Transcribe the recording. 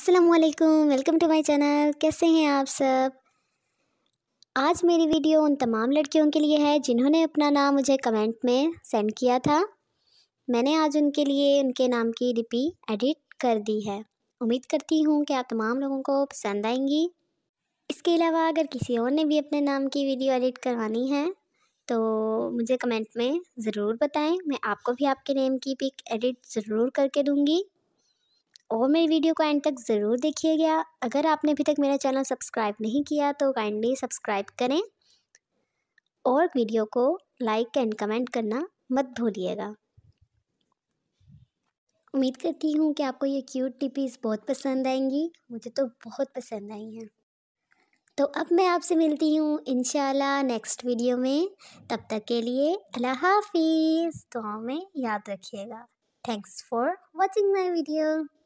अस्सलाम वालेकुम welcome to my channel कैसे हैं आप सब आज मेरी वीडियो उन तमाम लड़कियों के लिए है जिन्होंने अपना नाम मुझे कमेंट में सेंड किया था मैंने आज उनके लिए उनके नाम की डिपी एडिट कर दी है उम्मीद करती हूँ कि आप तमाम लोगों को पसंद आएंगी इसके अलावा अगर किसी और ने भी अपने नाम की वीडियो एडिट करवानी है तो मुझे कमेंट में ज़रूर बताएँ मैं आपको भी आपके नेम की पिक एडिट ज़रूर करके दूँगी और मेरी वीडियो को एंड तक ज़रूर देखिएगा अगर आपने अभी तक मेरा चैनल सब्सक्राइब नहीं किया तो काइंडली सब्सक्राइब करें और वीडियो को लाइक एंड कमेंट करना मत भूलिएगा उम्मीद करती हूँ कि आपको ये क्यूट टिपीज़ बहुत पसंद आएंगी मुझे तो बहुत पसंद आई हैं तो अब मैं आपसे मिलती हूँ इन नेक्स्ट वीडियो में तब तक के लिए अल्लाह हाफिज़ दुआ में याद रखिएगा thanks for watching my video